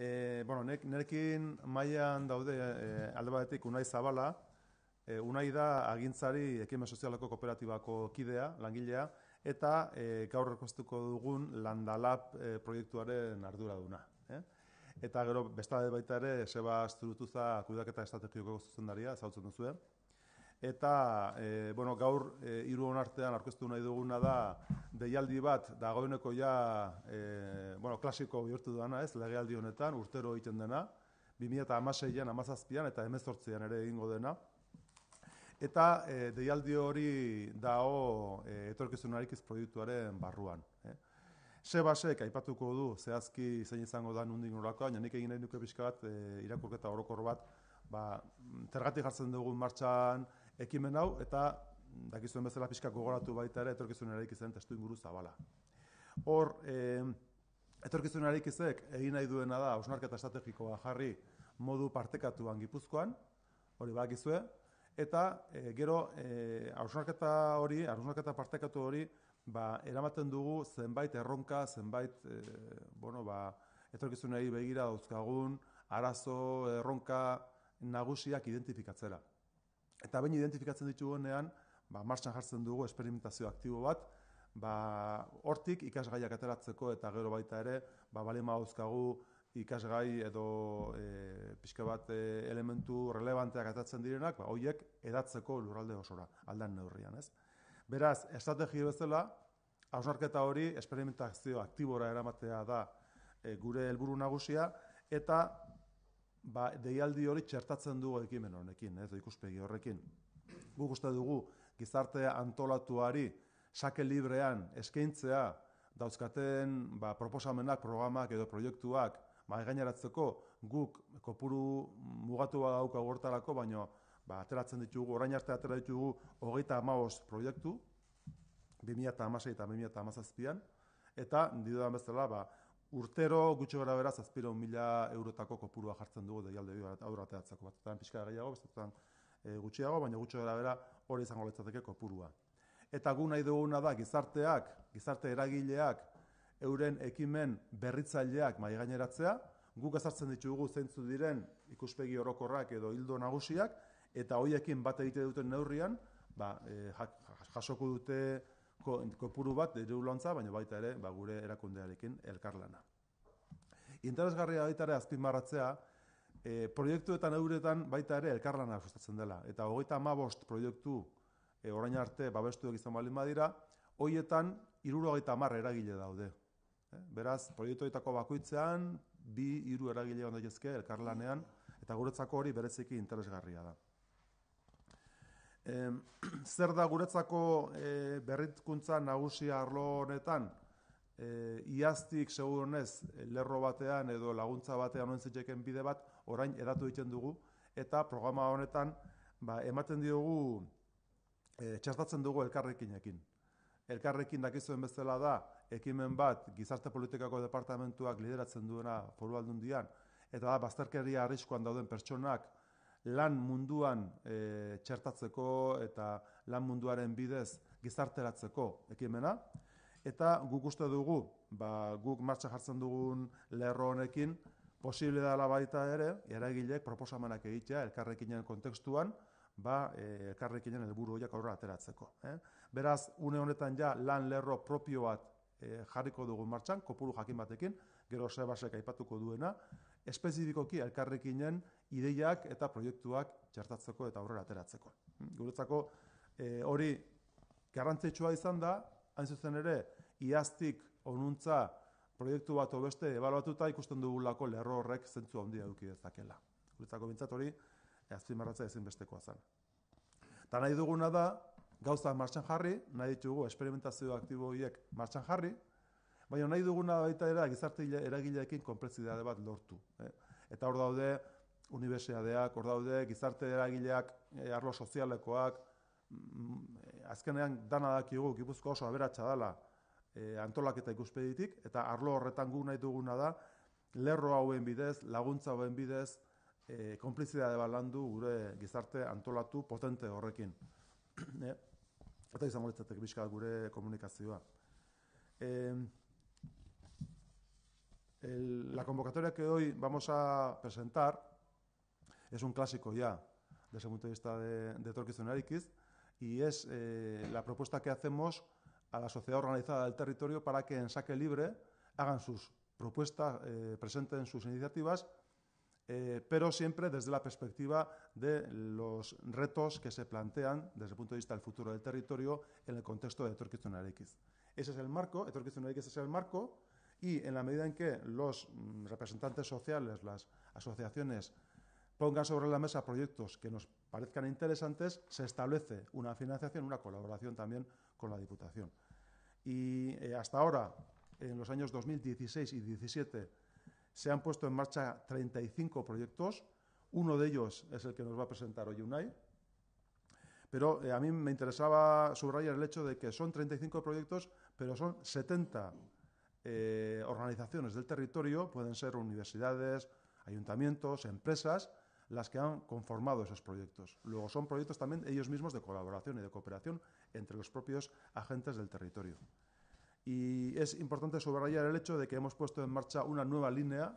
E, bueno, nek, nerekin mailan daude e, alde batetik Unai Zabala, e, Unai da agintzari ekimen sozialako kooperatibako kidea, langilea, eta e, gaur dugun landalap e, proiektuaren arduraduna. E? Eta gero, bestade baita ere, Seba Asturutuza kudaketa estrategioko zuzendaria, zautzen duzu, eh? eta e, bueno, gaur e, eh, iru honartean orkestu nahi duguna da deialdi bat, da gaueneko ja e, bueno, klasiko bihurtu duena, ez, legealdi honetan, urtero egiten dena, eta an amazazpian eta emezortzean ere egingo dena. Eta e, deialdi hori dao e, etorkizunarik proiektuaren barruan. Eh? Sebasek aipatuko du zehazki zein izango da nundin nolakoa, baina nik egin nahi nuke pixka bat e, irakurketa orokor bat, ba, tergatik mm, hartzen dugu martxan, ekimen hau eta mm, dakizuen bezala pixka gogoratu baita ere etorkizunari eraiki zen testu inguru zabala. Hor, e, etorkizunari egin nahi duena da osnarketa estrategikoa jarri modu partekatuan Gipuzkoan, hori badakizue eta e, gero eh osnarketa hori, osnarketa partekatu hori ba eramaten dugu zenbait erronka, zenbait e, bueno, ba, etorkizunari begira dauzkagun arazo erronka nagusiak identifikatzera. Eta behin identifikatzen ditugunean, ba, martxan jartzen dugu esperimentazio aktibo bat, ba, hortik ikasgaiak ateratzeko eta gero baita ere, ba, bale mauzkagu ikasgai edo e, pixka bat e, elementu relevanteak atatzen direnak, ba, hoiek edatzeko lurralde osora, aldan neurrian, ez? Beraz, estrategia bezala, hausnarketa hori esperimentazio aktibora eramatea da e, gure helburu nagusia, eta ba, deialdi hori txertatzen dugu ekimen honekin, ez, ikuspegi horrekin. Gu guzti dugu, gizartea antolatuari, sake librean, eskaintzea, dauzkaten ba, proposamenak, programak edo proiektuak, ba, gaineratzeko guk kopuru mugatu bat daukagu hortarako, baino, ba, ateratzen ditugu, orain arte atera ditugu, hogeita amaos proiektu, 2000 eta 2008 eta 2000 eta eta dituan bezala, ba, Urtero gutxo gara beraz, azpiro mila eurotako kopurua jartzen dugu daialde bat aurra teatzeko. Batetan pixka gehiago, bestetan eh, gutxiago, baina gutxo gara bera hori izango letzateke kopurua. Eta gu nahi duguna da, gizarteak, gizarte eragileak, euren ekimen berritzaileak maigaineratzea, gu gazartzen ditugu zeintzu diren ikuspegi orokorrak edo hildo nagusiak, eta hoiekin bat egite duten neurrian, ba, e, dute, kopuru bat diru lontza, baina baita ere ba, gure erakundearekin elkarlana. Interesgarria baita ere azpimarratzea, e, proiektuetan euretan baita ere elkarlana gustatzen dela. Eta hogeita bost proiektu eh, orain arte babestu izan balin badira, hoietan iruro hogeita eragile daude. Eh, beraz, proiektuetako bakoitzean, bi iru eragile ondo elkarlanean, eta guretzako hori bereziki interesgarria da. Zer da guretzako eh, berritkuntza nagusia arlo honetan? Eh, iaztik, segurunez, lerro batean edo laguntza batean nontzitxeken bide bat, orain eratu egiten dugu, eta programa honetan ba, ematen diogu eh, txastatzen dugu elkarrekin ekin. Elkarrekin dakizuen bezala da, ekimen bat gizarte politikako departamentuak lideratzen duena foru aldun eta da bazterkeria arriskoan dauden pertsonak lan munduan e, txertatzeko eta lan munduaren bidez gizarteratzeko ekimena. Eta guk uste dugu, ba, guk martsa jartzen dugun lerro honekin, posible da baita ere, eragilek proposamanak egitea, elkarrekinen kontekstuan, ba, e, elkarrekinen helburu horiak aurra ateratzeko. Eh? Beraz, une honetan ja lan lerro propio bat eh, jarriko dugu martxan, kopuru jakin batekin, gero zebasek aipatuko duena, espezifikoki elkarrekinen ideiak eta proiektuak txertatzeko eta aurrera ateratzeko. Guretzako e, hori garrantzitsua izan da, hain zuzen ere, iaztik onuntza proiektu bat obeste ebaluatuta ikusten dugulako lerro horrek zentzu handia duki dezakela. Guretzako bintzat hori, e, eh, ezin ezinbestekoa zen. Eta nahi duguna da, gauza martxan jarri, nahi ditugu esperimentazio aktibo horiek martxan jarri, baina nahi duguna baita era gizarte eragileekin konpletzidade bat lortu. Eh? Eta hor daude, unibertsitateak, ordaude, daude, gizarte eragileak, eh, arlo sozialekoak, mm, eh, azkenean dana dakigu, gipuzko oso aberatsa dela e, eh, antolaketa ikuspeditik, eta arlo horretan gu nahi duguna da, lerro hauen bidez, laguntza hauen bidez, e, balandu bat gure gizarte antolatu potente horrekin. eta izango litzatek bizka gure komunikazioa. el, la convocatoria que hoy vamos a presentar, es un clásico ya desde el punto de vista de, de y es eh, la propuesta que hacemos a la sociedad organizada del territorio para que en saque libre hagan sus propuestas, eh, presenten sus iniciativas, eh, pero siempre desde la perspectiva de los retos que se plantean desde el punto de vista del futuro del territorio en el contexto de Torquizonarikiz. Ese es el marco, ese es el marco, y en la medida en que los mm, representantes sociales, las asociaciones pongan sobre la mesa proyectos que nos parezcan interesantes, se establece una financiación, una colaboración también con la Diputación. Y eh, hasta ahora, en los años 2016 y 2017, se han puesto en marcha 35 proyectos. Uno de ellos es el que nos va a presentar hoy UNAI. Pero eh, a mí me interesaba subrayar el hecho de que son 35 proyectos, pero son 70 eh, organizaciones del territorio, pueden ser universidades, ayuntamientos, empresas, las que han conformado esos proyectos. Luego son proyectos también ellos mismos de colaboración y de cooperación entre los propios agentes del territorio. Y es importante subrayar el hecho de que hemos puesto en marcha una nueva línea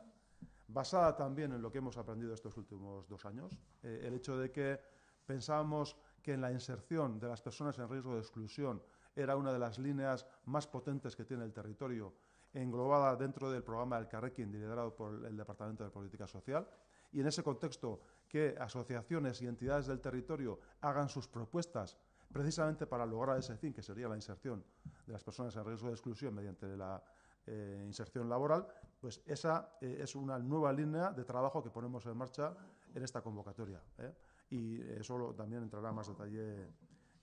basada también en lo que hemos aprendido estos últimos dos años. Eh, el hecho de que pensábamos que en la inserción de las personas en riesgo de exclusión era una de las líneas más potentes que tiene el territorio englobada dentro del programa del Carrequín liderado por el Departamento de Política Social. Y en ese contexto, que asociaciones y entidades del territorio hagan sus propuestas precisamente para lograr ese fin, que sería la inserción de las personas en riesgo de exclusión mediante la eh, inserción laboral, pues esa eh, es una nueva línea de trabajo que ponemos en marcha en esta convocatoria. ¿eh? Y eso también entrará más detalle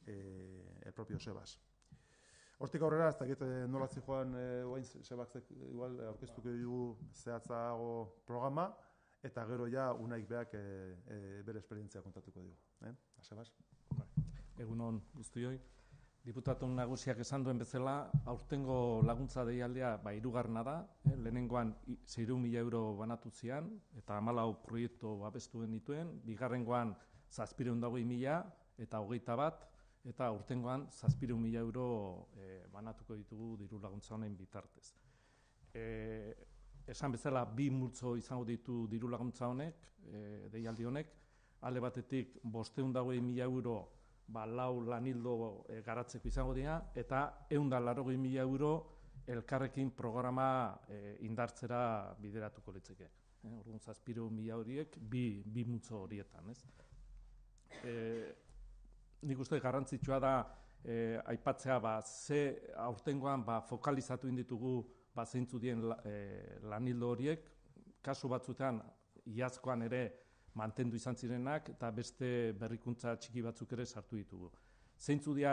el propio Sebas. Hortik aurrera, ez dakit eh, nolatzi joan e, eh, oain eh, igual, aurkeztuko dugu zehatzago programa, eta gero ja unaik beak bere esperientzia kontatuko dugu. Eh? Bai. Egun Egunon, guztu joi. Diputatu nagusiak esan duen bezala, aurtengo laguntza deialdea ba, irugarna da, eh? lehenengoan 6 mila euro banatu zian, eta amalau proiektu abestuen dituen, bigarrengoan zazpireundago mila, eta hogeita bat, eta urtengoan zazpire mila euro eh, banatuko ditugu diru laguntza honen bitartez. E, esan bezala bi multzo izango ditu diru laguntza honek, e, deialdi honek, alde batetik bosteun dagoen mila euro ba, lau lanildo garatzeko izango dira, eta eun da mila euro elkarrekin programa indartzera bideratuko litzeke. E, mila horiek, bi, bi multzo horietan, ez? E, nik uste garrantzitsua da eh, aipatzea ba, ze aurtengoan ba, fokalizatu inditugu ba, zeintzu dien eh, lanildo horiek, kasu batzutan iazkoan ere mantendu izan zirenak eta beste berrikuntza txiki batzuk ere sartu ditugu. Zeintzu dira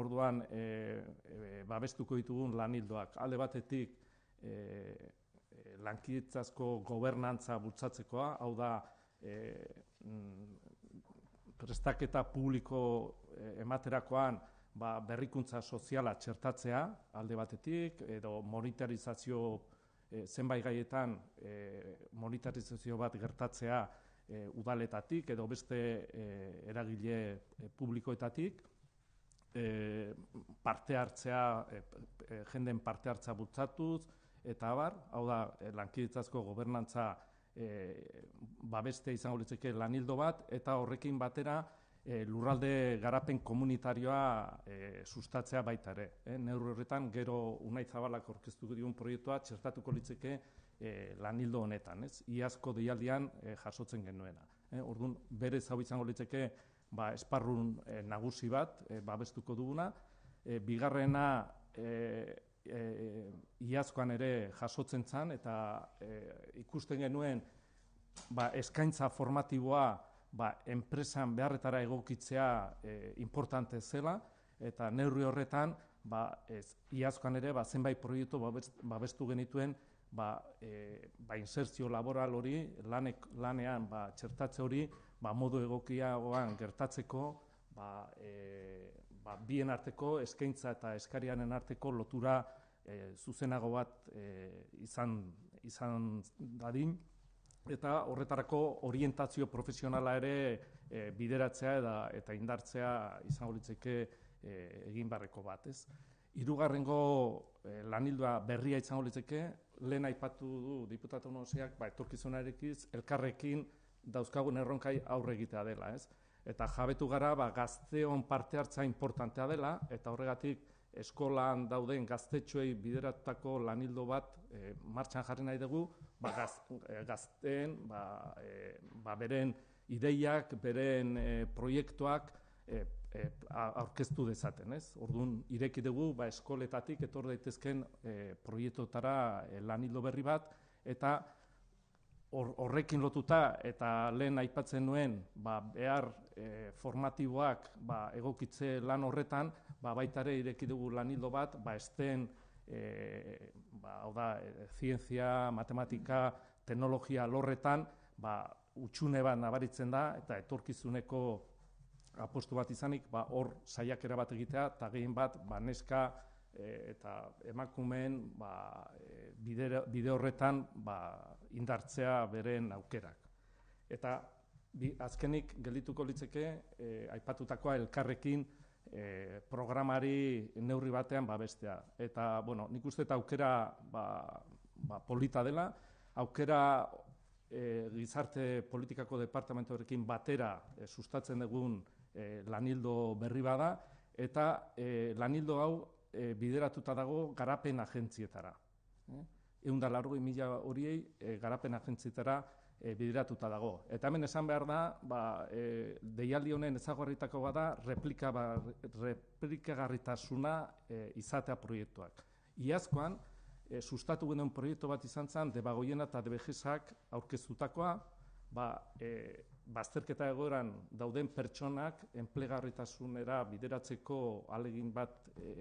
orduan eh, babestuko ditugun lanildoak. Alde batetik e, lankidetzazko gobernantza bultzatzekoa, hau da mm, prestaketa publiko eh, ematerakoan ba, berrikuntza soziala txertatzea alde batetik edo monitorizazio, e, eh, zenbait gaietan e, monetarizazio bat gertatzea udaletatik edo beste eragile publikoetatik parte hartzea jenden parte hartza bultzatuz eta abar, hau da, e, lankiditzazko gobernantza e, eh, babeste izango litzeke lanildo bat, eta horrekin batera e, lurralde garapen komunitarioa e, sustatzea baita ere. E, Neuro horretan gero unai zabalak orkestu dion proiektua txertatuko litzeke e, lanildo honetan, ez? Iazko deialdian jasotzen genuena. E, orduan, bere zau izango litzeke ba, esparrun nagusi bat babestuko duguna, e, bigarrena e, e, iazkoan ere jasotzen zan, eta e, ikusten genuen ba, eskaintza formatiboa ba, enpresan beharretara egokitzea e, importante zela, eta neurri horretan ba, ez, iazkoan ere ba, zenbait proiektu babestu genituen ba, e, ba, inserzio laboral hori lanek, lanean ba, txertatze hori ba, modu egokiagoan gertatzeko ba, e, ba, bien arteko eskaintza eta eskarianen arteko lotura e, zuzenago bat e, izan, izan dadin, eta horretarako orientazio profesionala ere e, bideratzea eta, indartzea izango litzeke e, egin barreko bat, ez? Hirugarrengo e, lanildua berria izango litzeke, lehen aipatu du diputatu nozeak ba, etorkizunarekiz, elkarrekin dauzkagun erronkai aurre egitea dela, ez? eta jabetu gara ba, gazteon parte hartza importantea dela, eta horregatik eskolan dauden gaztetxoei bideratutako lanildo bat e, martxan jarri nahi dugu, ba, gaz, eh, gazten, ba, eh, ba, beren ideiak, beren proiektuak e, aurkeztu dezaten, ez? Orduan, ireki dugu, ba, eskoletatik etor daitezken e, proiektotara e, lanildo berri bat, eta horrekin lotuta eta lehen aipatzen nuen ba, behar e, formatiboak ba, egokitze lan horretan ba, baitare ireki dugu lan hildo bat ba, esten e, ba, hau da, e, zientzia, matematika, teknologia lorretan ba, utxune bat nabaritzen da eta etorkizuneko apostu bat izanik ba, hor saiakera bat egitea eta gehien bat ba, neska eta emakumeen ba, bide, bide horretan ba, indartzea beren aukerak. Eta azkenik geldituko litzeke eh, aipatutakoa elkarrekin eh, programari neurri batean babestea. Eta, bueno, nik uste eta aukera ba, ba, polita dela, aukera e, gizarte politikako departamento erekin batera sustatzen dugun e, lanildo berri bada, eta e, lanildo hau bideratuta dago garapen agentzietara. Eh? eunda largoi mila horiei eh, garapen agentzitara e, eh, bideratuta dago. Eta hemen esan behar da, ba, e, deialdi honen ezagarritako bada replika, ba, replikagarritasuna izatea proiektuak. Iazkoan, e, sustatu genuen proiektu bat izan zen, debagoiena eta debegizak aurkezutakoa, ba, bazterketa egoeran dauden pertsonak enplegarritasunera bideratzeko alegin bat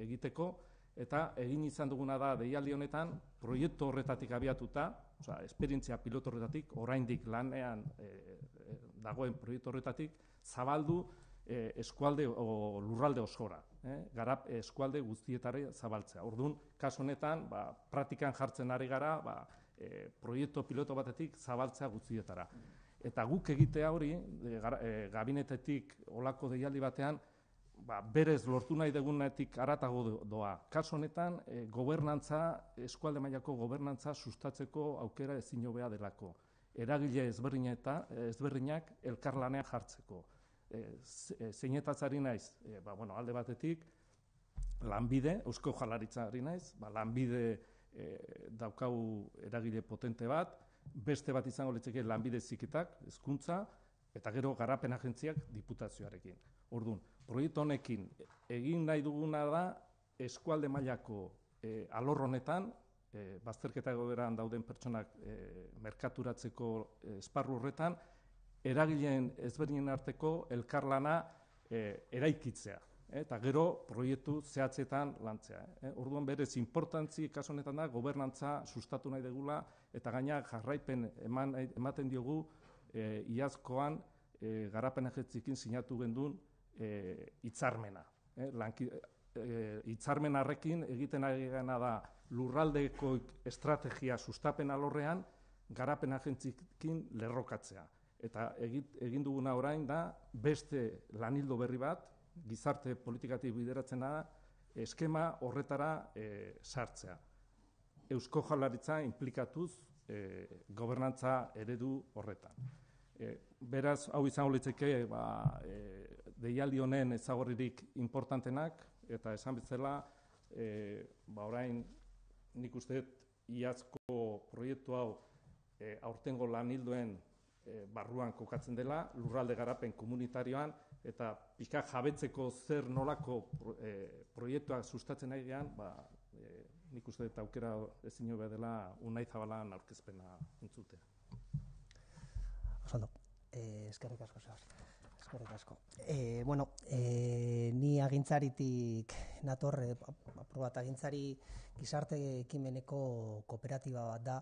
egiteko, eta egin izan duguna da deialdi honetan proiektu horretatik abiatuta, osea esperientzia pilot horretatik oraindik lanean e, e, dagoen proiektu horretatik zabaldu eh, eskualde o lurralde osora, e, garap eskualde guztietare zabaltzea. Orduan, kaso honetan, ba, praktikan jartzen ari gara, ba, e, proiektu piloto batetik zabaltzea guztietara. Eta guk egitea hori, e, gabinetetik olako deialdi batean, ba, berez lortu nahi degunetik aratago doa. Kaso honetan, e, gobernantza, eskualde mailako gobernantza sustatzeko aukera ezin jobea delako. Eragile ezberdina eta eh, ezberdinak elkarlanea jartzeko. E, eh, Zeinetatzari naiz, ba, bueno, alde batetik, lanbide, eusko jalaritza ari naiz, ba, lanbide e, daukau eragile potente bat, beste bat izango letzeko lanbide ziketak, hezkuntza eta gero garapen agentziak diputazioarekin. Orduan, proiektu honekin egin nahi duguna da eskualde mailako e, alor honetan e, bazterketa goberan dauden pertsonak e, merkaturatzeko e, esparru horretan eragileen ezberdinen arteko elkarlana e, eraikitzea e, eta gero proiektu zehatzetan lantzea. E, orduan berez importantzi kasu honetan da gobernantza sustatu nahi degula eta gaina jarraipen eman, ematen diogu e, iazkoan e, sinatu gendun e, eh, itzarmena. E, eh, lanki, eh, egiten ari gana da lurraldeko estrategia sustapen alorrean garapen agentzikin lerrokatzea. Eta egin duguna orain da beste lanildo berri bat gizarte politikatik bideratzen da eskema horretara sartzea. Eusko jalaritza implikatuz gobernantza eredu horretan. beraz, hau izan olitzeke ba, deialdi honen ezagorririk importantenak, eta esan betzela, e, eh, ba orain nik uste dut iazko proiektu hau eh, aurtengo lan hilduen eh, barruan kokatzen dela, lurralde garapen komunitarioan, eta pika jabetzeko zer nolako proiektuak sustatzen nahi gehan ba, nik uste dut aukera ezin hobe dela unai zabalan aurkezpena entzuteko. Eskerrik asko, Sebastián eskerrik asko. E, bueno, e, ni agintzaritik nator, eh, aprobat, agintzari gizarte ekimeneko kooperatiba bat da.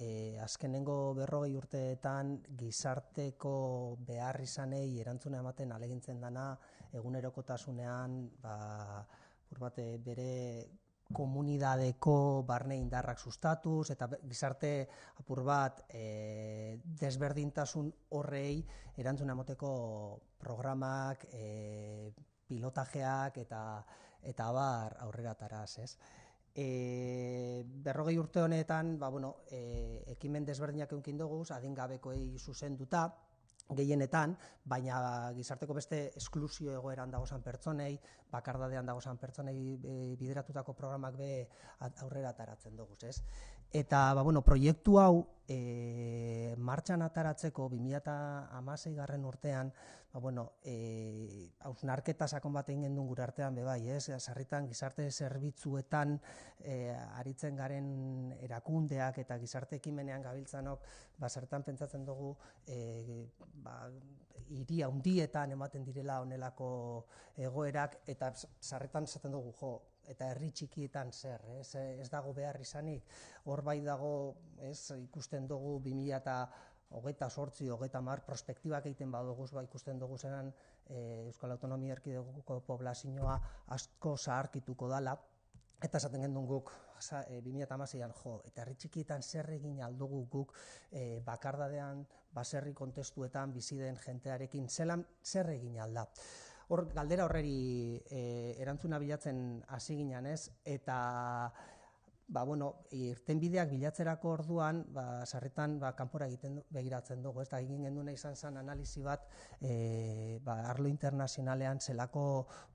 E, azkenengo berrogei urteetan gizarteko behar izanei erantzuna ematen alegintzen dana egunerokotasunean, ba, bate bere komunidadeko barne indarrak sustatuz eta gizarte apur bat e, desberdintasun horrei erantzun emoteko programak, e, pilotajeak eta eta bar aurrera taraz, ez. E, berrogei urte honetan, ba, bueno, e, ekimen desberdinak egunkin dugu, adingabeko egizu zen duta, gehienetan, baina gizarteko beste esklusio egoeran dagozan pertsonei, bakardadean dagozan pertsonei eh, bideratutako programak be aurrera ataratzen dugu, ez? Eta, ba, bueno, proiektu hau eh, martxan ataratzeko 2008 garren urtean, ba, bueno, e, hausnarketa sakon batean gendun gure artean, bebai, ez, zarritan gizarte zerbitzuetan e, aritzen garen erakundeak eta gizarte ekimenean gabiltzanok, ba, zarritan pentsatzen dugu, e, ba, iria undietan ematen direla onelako egoerak, eta zarritan esaten dugu, jo, eta herri txikietan zer, ez, ez dago behar izanik, hor bai dago, ez, ikusten dugu hogeta sortzi, hogeta mar, prospektibak egiten badugu, ba, ikusten dugu zenan e, Euskal Autonomia Erkidegoko poblazioa asko zaharkituko dala, eta esaten gendun guk, sa, e, an jo, eta herri txikietan zer egin aldugu guk e, bakardadean, baserri kontestuetan, biziden jentearekin, zelan zer egin alda. Hor, galdera horreri e, erantzuna bilatzen hasi ginen ez, eta ba, bueno, irten bideak bilatzerako orduan, ba, sarretan ba, kanpora egiten begiratzen dugu, eta egin genduna izan zen analizi bat, e, ba, arlo internazionalean zelako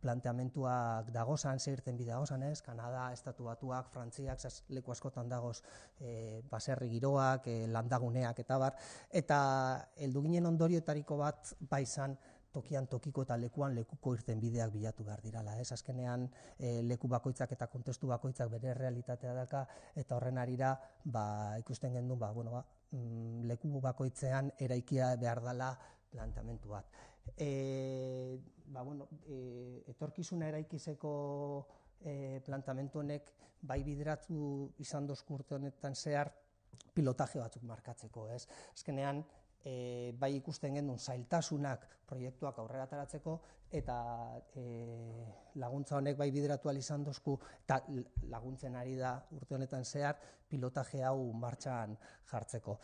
planteamentuak dagozan, ze irten bidea dagozan, ez, Kanada, Estatu Batuak, Frantziak, zaz, leku askotan dagoz, e, baserri giroak, e, landaguneak, eta bar, eta ginen ondorioetariko bat baizan, izan, tokian tokiko eta lekuan lekuko irten bideak bilatu behar dirala. Ez azkenean e, leku bakoitzak eta kontestu bakoitzak bere realitatea daka eta horren arira ba, ikusten gendu ba, bueno, ba, mm, leku bakoitzean eraikia behar dala plantamentu bat. E, ba, bueno, e, etorkizuna eraikizeko e, plantamentu honek bai bideratu izan dozkurte honetan zehar pilotaje batzuk markatzeko, ez? Azkenean, e, bai ikusten genuen zailtasunak proiektuak aurrera taratzeko, eta e, laguntza honek bai bideratu alizan dozku, eta laguntzen ari da urte honetan zehar pilotaje hau martxan jartzeko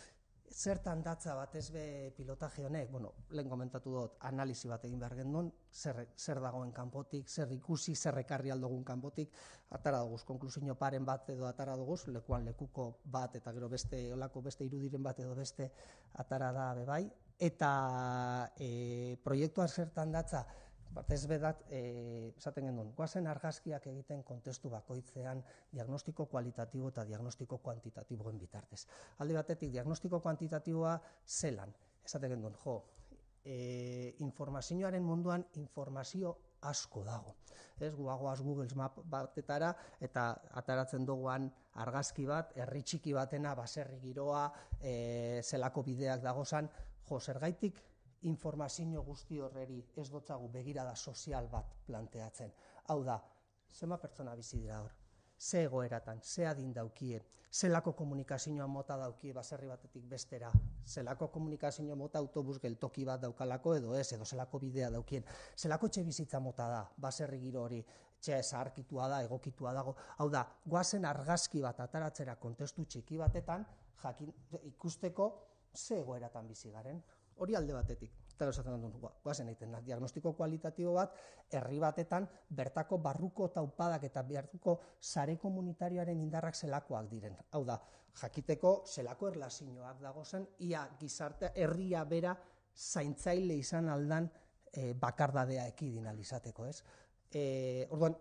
zertan datza bat ezbe pilotaje honek, bueno, lehen komentatu dut, analizi bat egin behar gendun, zer, zer dagoen kanpotik, zer ikusi, zer ekarri aldogun kanpotik, atara dugu, konklusio paren bat edo atara dugu, lekuan lekuko bat eta gero beste, olako beste irudiren bat edo beste atara da bebai, eta e, zertan datza, bat ez bedat, esaten genuen, guazen argazkiak egiten kontestu bakoitzean diagnostiko kualitatibo eta diagnostiko kuantitatiboen bitartez. Alde batetik, diagnostiko kuantitatiboa zelan, esaten genuen, jo, eh, informazioaren munduan informazio asko dago. Ez, guagoaz Google Map batetara, eta ataratzen duguan argazki bat, herri txiki batena, baserri giroa, eh, zelako bideak dagozan, jo, zergaitik informazio guzti horreri ez dotzagu begirada sozial bat planteatzen. Hau da, zema pertsona bizi dira hor, ze egoeratan, ze adin daukie, zelako komunikazioa mota daukie baserri batetik bestera, zelako komunikazioa mota autobus geltoki bat daukalako edo ez, edo zelako bidea daukien, zelako txe bizitza mota da, baserri giro hori, txe harkitua da, egokitua dago, hau da, guazen argazki bat ataratzera kontestu txiki batetan, jakin, ikusteko, ze egoeratan bizi garen hori alde batetik. Eta esaten dut, guazen egiten, diagnostiko kualitatibo bat, herri batetan, bertako barruko taupadak eta bertuko sare komunitarioaren indarrak zelakoak diren. Hau da, jakiteko zelako erlazinoak dagozen, ia gizarte, herria bera, zaintzaile izan aldan e, bakardadea ekidin alizateko, ez? E, orduan,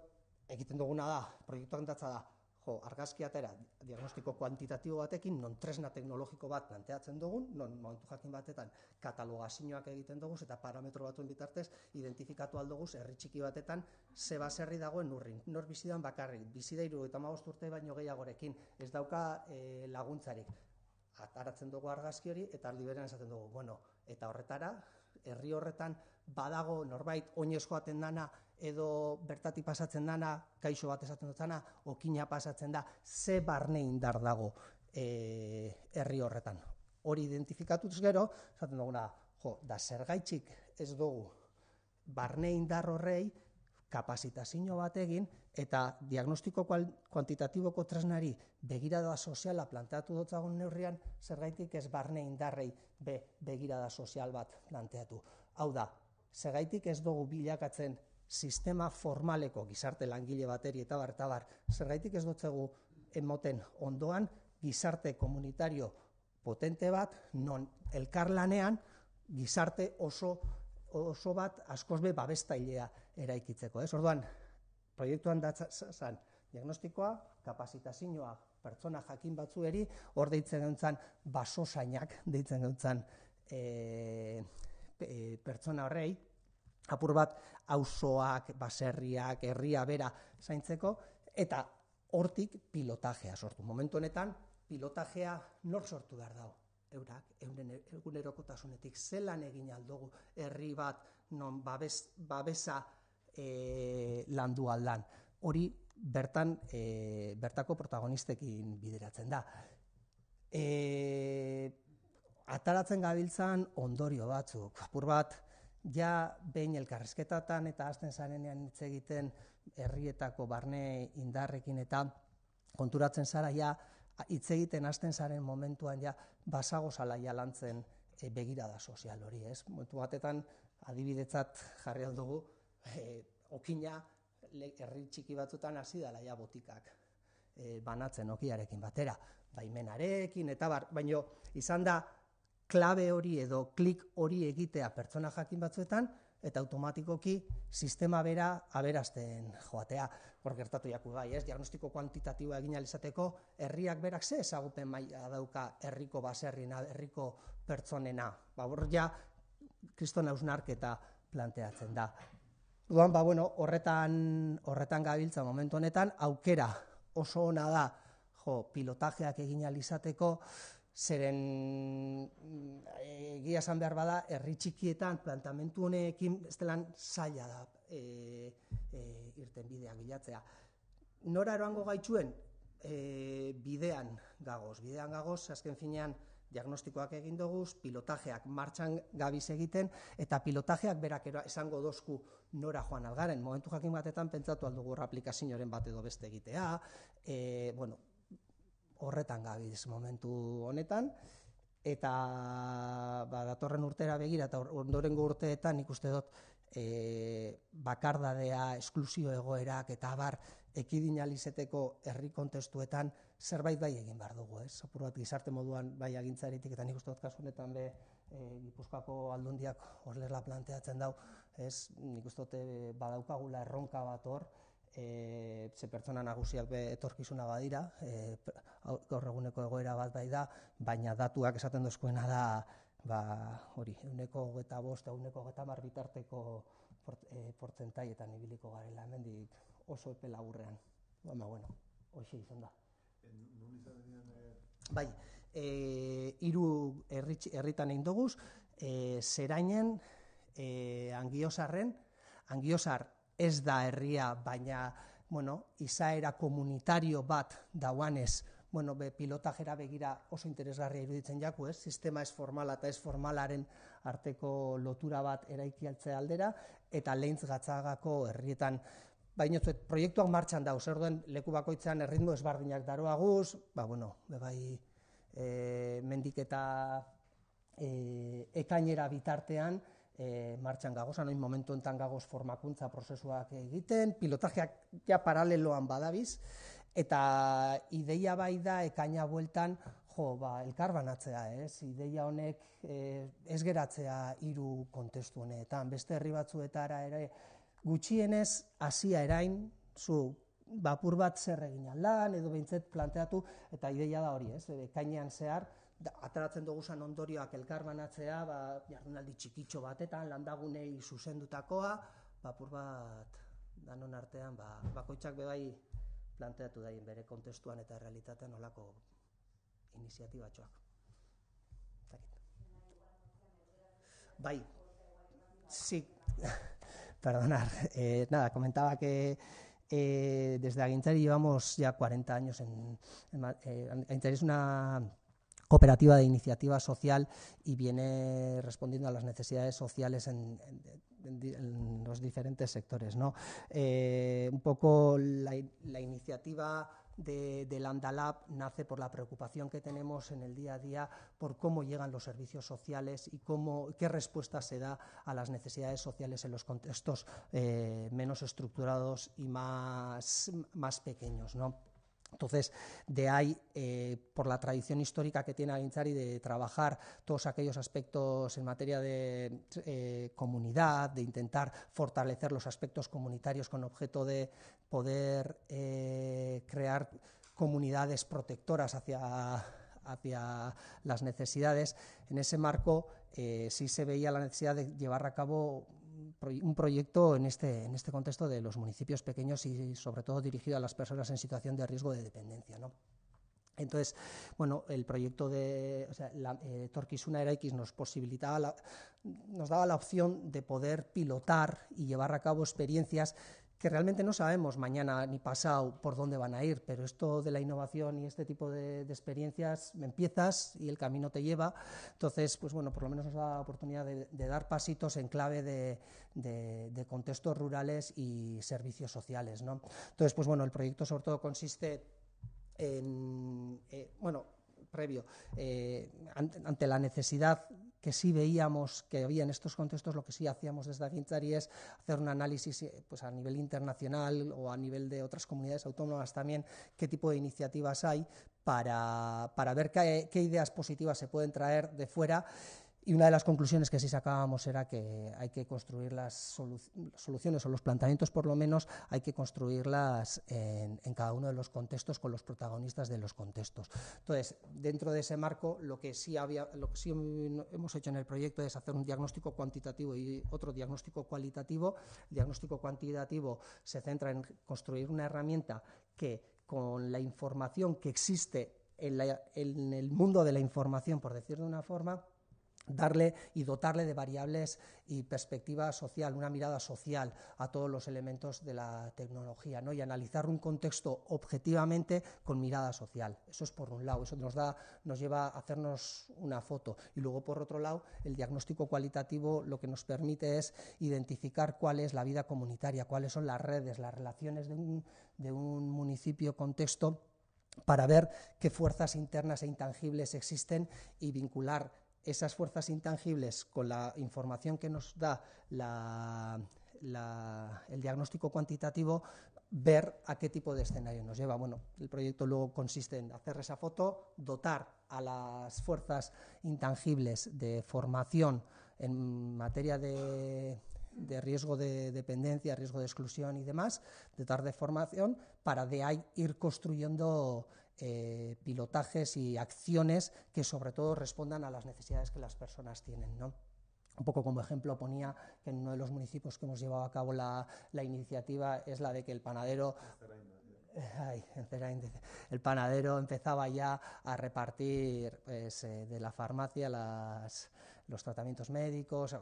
egiten duguna da, proiektuak entatza da, jo, argazki atera, diagnostiko kuantitatibo batekin, non tresna teknologiko bat planteatzen dugun, non momentu jakin batetan katalogazioak egiten dugu eta parametro batuen bitartez, identifikatu aldugu herri txiki batetan, ze baserri dagoen urrin, nor bizidan bakarrik, bizida eta magost urte baino gehiagorekin, ez dauka eh, laguntzarik. Ataratzen dugu argazki hori, eta aldi berean esaten dugu, bueno, eta horretara, herri horretan, badago norbait oinezko aten dana edo bertati pasatzen dana, kaixo bat esaten dutana, okina pasatzen da, ze barne indar dago e, herri horretan. Hori identifikatuz gero, esaten duguna, jo, da zergaitzik ez dugu barne indar horrei kapasitazio bat egin eta diagnostiko kuantitatiboko tresnari begirada soziala planteatu dotzagun neurrian zergaitik ez barne indarrei be begirada sozial bat planteatu. Hau da, zergaitik ez dugu bilakatzen sistema formaleko gizarte langile bateri eta bar, eta bar, zergaitik ez dutzegu emoten ondoan gizarte komunitario potente bat, non elkarlanean gizarte oso, oso bat askozbe babestailea eraikitzeko. Ez? Orduan, proiektuan datzan, diagnostikoa, kapasitazioa, pertsona jakin batzueri, hor deitzen gantzan, baso deitzen gantzan, e, eh, e, pertsona horrei, apur bat auzoak, baserriak, herria bera zaintzeko, eta hortik pilotajea sortu. Momentu honetan, pilotajea nor sortu behar dago eurak euren egunerokotasunetik zelan egin aldugu herri bat non babesa e, landu aldan. Hori bertan e, bertako protagonistekin bideratzen da. E, ataratzen gabiltzan ondorio batzuk. Apur bat, ja behin elkarrezketatan eta hasten zarenean hitz egiten herrietako barne indarrekin eta konturatzen zara ja hitz egiten azten zaren momentuan ja basago zala ja lantzen eh, begirada sozial hori ez. Momentu batetan adibidezat jarri aldugu, e, eh, okina herri txiki batzutan hasi dela ja botikak e, banatzen okiarekin batera baimenarekin eta bar, baino izan da klabe hori edo klik hori egitea pertsona jakin batzuetan, eta automatikoki sistema bera aberazten joatea. Hor gertatu jaku gai, ez? Diagnostiko kuantitatiboa egin alizateko, herriak berak ze esagupen maila dauka herriko baserrina, herriko pertsonena. Ba, hor ja, kriston hausnarketa planteatzen da. Duan, ba, bueno, horretan, horretan gabiltza momentu honetan, aukera oso ona da, jo, pilotajeak egin alizateko, zeren egia esan behar bada, herri txikietan plantamentu honekin ez zaila da e, e, irten bidea bilatzea. Nora eroango gaitzuen, e, bidean gagoz, bidean gagoz, azken finean, diagnostikoak egin dugu, pilotajeak martxan gabiz egiten, eta pilotajeak berak esango dozku nora joan algaren. Momentu jakin batetan pentsatu aldugu aplikazioaren bat edo beste egitea, bueno, horretan gabiz momentu honetan, eta ba, datorren urtera begira, eta ondorengo urteetan ikuste dut, e, bakardadea, esklusio egoerak, eta bar, ekidinalizeteko herri kontestuetan zerbait bai egin behar dugu, ez? Zopur bat gizarte moduan bai agintzaritik, eta nik uste dut kasunetan be, e, Gipuzkoako aldundiak horlerla planteatzen dau, ez? Nik uste dut e, badaukagula erronka bat hor, E, ze pertsona nagusiak be etorkizuna badira, e, gaur egoera bat bai da, baina datuak esaten duzkoena da, ba, hori, uneko eta bost, uneko eta bitarteko port, e, ibiliko garela, hemendik oso epela hurrean, Baina, bueno, hoxe izan da. E, bai, iru herritan egin doguz, zerainen, angiozarren angiosarren, angiosar ez da herria, baina, bueno, izaera komunitario bat dauanez, bueno, be pilotajera begira oso interesgarria iruditzen jaku, Sistema ez formala eta ez formalaren arteko lotura bat eraiki aldera, eta lehintz gatzagako herrietan, baina zuet, proiektuak martxan dauz, erdoen leku bakoitzean erritmo ezbardinak daroa guz, ba, bueno, bebai, eh, mendik eta eh, ekainera bitartean, e, martxan gagozan, oin momentu enten gagoz formakuntza prozesuak egiten, pilotajeak ja paraleloan badabiz, eta ideia bai da ekaina bueltan, jo, ba, elkarbanatzea, ez? Ideia honek e, ez geratzea hiru kontestu honetan, beste herri batzuetara ere, gutxienez hasia erain, zu, bapur bat zer egin aldan, edo behintzet planteatu, eta ideia da hori, ez? Ekainean zehar, da, ateratzen dugu ondorioak elkarbanatzea, ba, jardunaldi txikitxo batetan, landagunei zuzendutakoa, bapur bat, danon artean, ba, bakoitzak bebai planteatu daien bere kontestuan eta realitatean olako iniziatibatxoa. Bai, sí, perdonar, eh, nada, comentaba que eh, desde agintzari llevamos ya 40 años en... en eh, es una, cooperativa de iniciativa social y viene respondiendo a las necesidades sociales en, los diferentes sectores. ¿no? Eh, un poco la, iniciativa de, del Andalab nace por la preocupación que tenemos en el día a día por cómo llegan los servicios sociales y cómo, qué respuesta se da a las necesidades sociales en los contextos eh, menos estructurados y más, más pequeños. ¿no? Entonces, de ahí, eh, por la tradición histórica que tiene Aguinchari de trabajar todos aquellos aspectos en materia de eh, comunidad, de intentar fortalecer los aspectos comunitarios con objeto de poder eh, crear comunidades protectoras hacia, hacia las necesidades, en ese marco sí se veía la necesidad de llevar a cabo un proyecto en este, en este contexto de los municipios pequeños y sobre todo dirigido a las personas en situación de riesgo de dependencia. Entonces, bueno, el proyecto de o sea, la, eh, nos posibilitaba, nos daba la opción de poder pilotar y llevar a cabo experiencias que realmente no sabemos mañana ni pasado por dónde van a ir, pero esto de la innovación y este tipo de, experiencias empiezas y el camino te lleva. Entonces, pues bueno, por lo menos nos da la oportunidad de, dar pasitos en clave de, contextos rurales y servicios sociales. ¿no? Entonces, pues bueno, el proyecto sobre todo consiste en, eh, bueno, previo, eh, ante, la necesidad que sí veíamos que había en estos contextos, lo que sí hacíamos desde Agintari es hacer un análisis eh, pues, a nivel internacional o a nivel de otras comunidades autónomas también, qué tipo de iniciativas hay para, ver qué ideas positivas se pueden traer de fuera y una de las conclusiones que sí sacábamos era que hay que construir las soluciones, o los planteamientos por lo menos, hay que construirlas en, cada uno de los contextos con los protagonistas de los contextos. Entonces, dentro de ese marco, lo que sí, había, hemos hecho en el proyecto es hacer un diagnóstico cuantitativo y otro diagnóstico cualitativo. El diagnóstico cuantitativo se centra en construir una herramienta que con la información que existe en, en el mundo de la información, por decir de una forma, darle y dotarle de variables y perspectiva social, una mirada social a todos los elementos de la tecnología, ¿no? y analizar un contexto objetivamente con mirada social. Eso es por un lado, eso nos da, nos lleva a hacernos una foto. Y luego, por otro lado, el diagnóstico cualitativo lo que nos permite es identificar cuál es la vida comunitaria, cuáles son las redes, las relaciones de un, de un municipio, contexto para ver qué fuerzas internas e intangibles existen y vincular esas fuerzas intangibles con la información que nos da el diagnóstico cuantitativo, ver a qué tipo de escenario nos lleva. Bueno, el proyecto luego consiste en hacer esa foto, dotar a las fuerzas intangibles de formación en materia de, de riesgo de dependencia, riesgo de exclusión y demás, dotar de formación para de ahí ir construyendo eh, pilotajes y acciones que sobre todo respondan a las necesidades que las personas tienen. Un poco como ejemplo ponía que en uno de los municipios que hemos llevado a cabo la, iniciativa es la de que el panadero... el panadero empezaba ya a repartir pues, eh, de la farmacia los tratamientos médicos,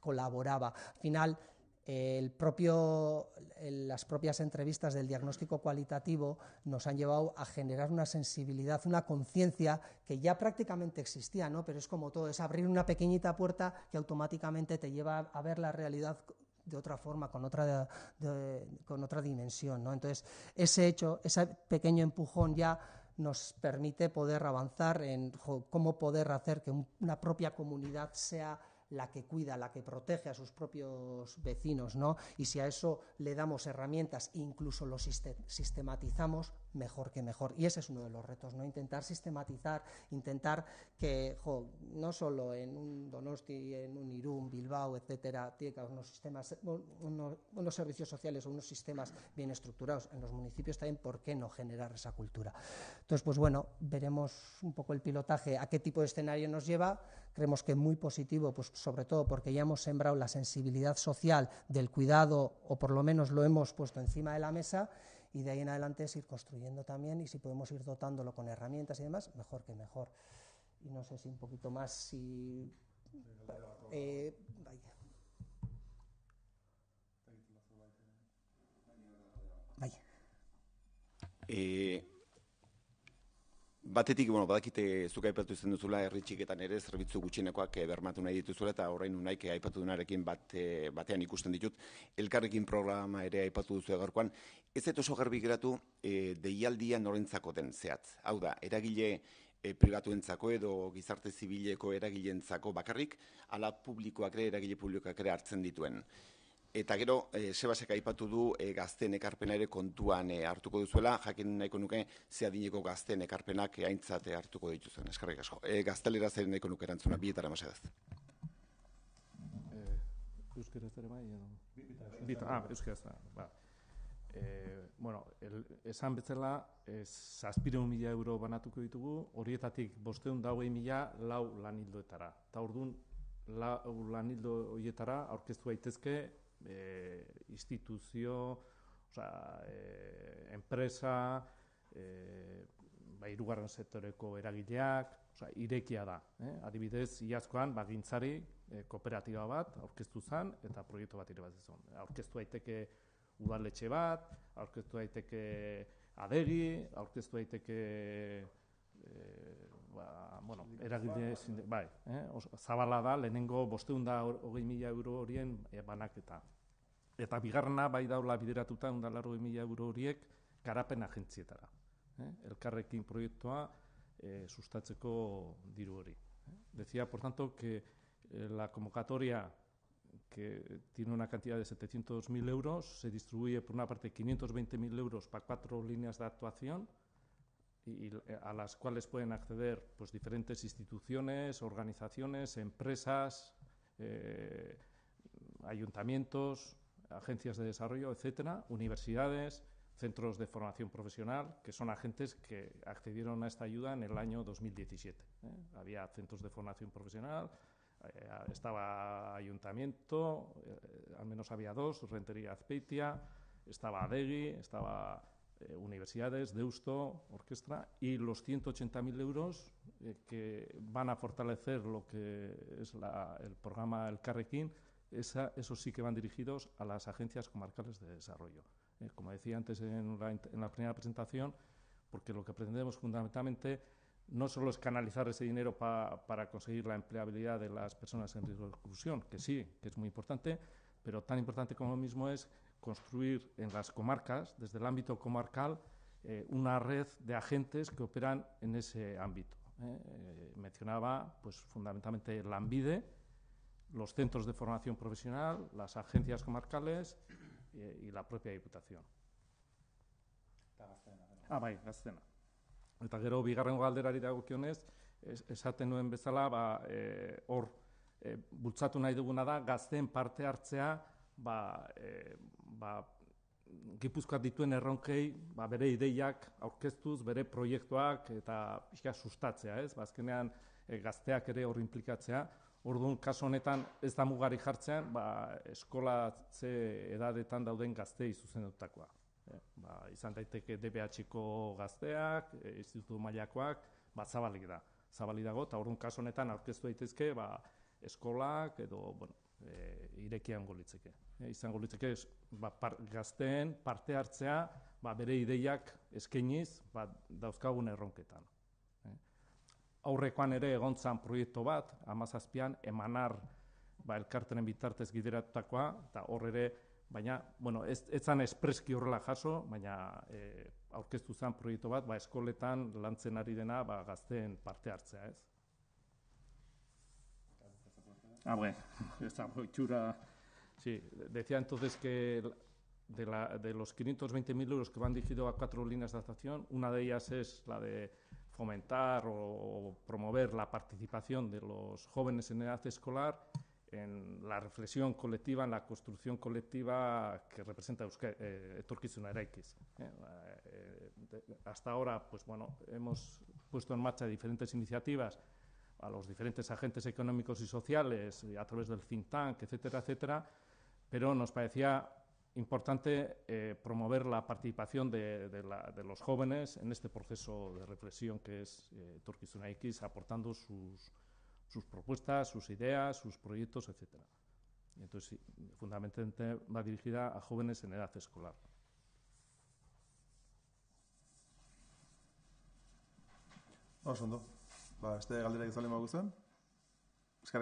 colaboraba. Al final, las propias entrevistas del diagnóstico cualitativo nos han llevado a generar una sensibilidad, una conciencia que ya prácticamente existía, ¿no? pero es como todo, es abrir una pequeñita puerta que automáticamente te lleva a ver la realidad de otra forma, con otra, dimensión. ¿no? Entonces, ese hecho, ese pequeño empujón ya nos permite poder avanzar en cómo poder hacer que una propia comunidad sea la que cuida, la que protege a sus propios vecinos, ¿no? Y si a eso le damos herramientas e incluso lo sistematizamos, mejor que mejor. Y ese es uno de los retos, ¿no? Intentar sistematizar, intentar que, no solo en un Donosti, en un Irún, Bilbao, etcétera, tenga unos sistemas, unos servicios sociales o unos sistemas bien estructurados. En los municipios también, ¿por qué no generar esa cultura? Entonces, pues bueno, veremos un poco el pilotaje, a qué tipo de escenario nos lleva creemos que es muy positivo, pues sobre todo porque ya hemos sembrado la sensibilidad social del cuidado, o por lo menos lo hemos puesto encima de la mesa, y de ahí en adelante es ir construyendo también, y si podemos ir dotándolo con herramientas y demás, mejor que mejor. Y no sé si un poquito más, si... Eh, vaya. Vaya. Eh, Batetik, bueno, badakite zuk aipatu izan duzula txiketan ere zerbitzu gutxinekoak eh, bermatu nahi dituzula eta orain unaik eh, aipatu duenarekin bat, eh, batean ikusten ditut. Elkarrekin programa ere aipatu duzu agerkoan, Ez eto oso garbi geratu e, deialdia norentzako den zehatz. Hau da, eragile e, pribatuentzako edo gizarte zibileko eragilentzako bakarrik, ala publikoak ere, eragile publikoak ere hartzen dituen. Eta gero, e, Sebasek aipatu du e, eh, gazten ekarpena ere kontuan eh, hartuko duzuela, jakin nahiko nuke ze adineko gazten ekarpenak aintzate hartuko dituzuen, eskarrik asko. E, gaztelera zer nahiko nuke erantzuna, bietara mazadaz. Euskeraz ere bai, Bita, ah, ba. E, bueno, el, esan betzela, e, zazpireun mila euro banatuko ditugu, horietatik bosteun dauei mila lau lanildoetara. hildoetara. Ta orduan, lau lanildo horietara aurkeztu daitezke eh, instituzio, oza, eh, enpresa, eh, ba, irugarren sektoreko eragileak, oza, irekia da. Eh? Adibidez, iazkoan, ba, gintzari eh, kooperatiba bat aurkeztu zen eta proiektu bat ere bat Aurkeztu daiteke udaletxe bat, aurkeztu daiteke adegi, aurkeztu daiteke Eh, Ba, bueno, eragile bai, eh, zabala da lehenengo bosteunda hogei mila euro horien eh, banaketa. Eta bigarna bai daula bideratuta undalaro de euro horiek garapen agentzietara. Eh? Elkarrekin proiektua eh, sustatzeko diru hori. Eh? Decía, por tanto, que eh, la convocatoria que tiene una cantidad de 700.000 euros, se distribuye por una parte 520.000 euros para cuatro líneas de actuación, y, a las cuales pueden acceder pues, diferentes instituciones, organizaciones, empresas, eh, ayuntamientos, agencias de desarrollo, etcétera, universidades, centros de formación profesional, que son agentes que accedieron a esta ayuda en el año 2017. ¿eh? Había centros de formación profesional, eh, estaba ayuntamiento, eh, al menos había dos, Rentería Azpeitia, estaba ADEGI, estaba universidades, Deusto, orquestra, y los 180.000 euros que van a fortalecer lo que es el programa El Carrequín esa, esos sí que van dirigidos a las agencias comarcales de desarrollo. Eh, como decía antes en la, primera presentación, porque lo que pretendemos fundamentalmente no solo es canalizar ese dinero para conseguir la empleabilidad de las personas en riesgo de exclusión, que sí, que es muy importante, pero tan importante como lo mismo es construir en las comarcas, desde el ámbito comarcal, eh, una red de agentes que operan en ese ámbito. ¿eh? mencionaba pues fundamentalmente la AMBIDE, los centros de formación profesional, las agencias comarcales eh, y la propia diputación. Ah, bai, gaztena. Eta gero, bigarren galderari dagokionez, esaten nuen bezala, ba, e, hor, eh, bultzatu nahi duguna da, gazten parte hartzea, ba, e, ba, gipuzkoa dituen erronkei, ba, bere ideiak aurkeztuz, bere proiektuak, eta pixka sustatzea, ez? Ba, azkenean, gazteak ere hor implikatzea, Orduan, kaso honetan ez da mugarik jartzean, ba, eskolatze edadetan dauden gazte izuzen dutakoa. Eh, ba, izan daiteke DBH-ko gazteak, e, institutu mailakoak, ba, zabalik da. Zabalik dago, eta orduan, kaso honetan aurkeztu daitezke, ba, eskolak edo, bueno, e, irekian golitzeke. E, izan golitzeke, es, ba, gazteen parte hartzea, ba, bere ideiak eskeniz, ba, dauzkagun erronketan. aurrekoan ere proyecto zan proiektu bat, amazazpian, emanar ba, elkarteren bitartez gideratutakoa, eta hor ere, baina, bueno, ez, ez zan espreski horrela jaso, baina e, aurkeztu proyecto proiektu bat, ba, eskoletan lantzen ari dena ba, gazteen parte hartzea, Ah, bueno, esta boitura... Sí, decía entonces que de, la, de los 520.000 euros que van dirigidos a cuatro líneas de adaptación... una de ellas es la de fomentar o, promover la participación de los jóvenes en edad escolar en la reflexión colectiva, en la construcción colectiva que representa eh, y eh, eh, hasta ahora, pues bueno, hemos puesto en marcha diferentes iniciativas a los diferentes agentes económicos y sociales eh, a través del think tank, etcétera, etcétera, pero nos parecía importante eh, promover la participación de, los jóvenes en este proceso de reflexión que es eh, X, aportando sus, propuestas, sus ideas, sus proyectos, etc. Entonces, fundamentalmente va dirigida a jóvenes en edad escolar. Oso Ba, este galdera izan lehen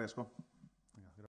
asko.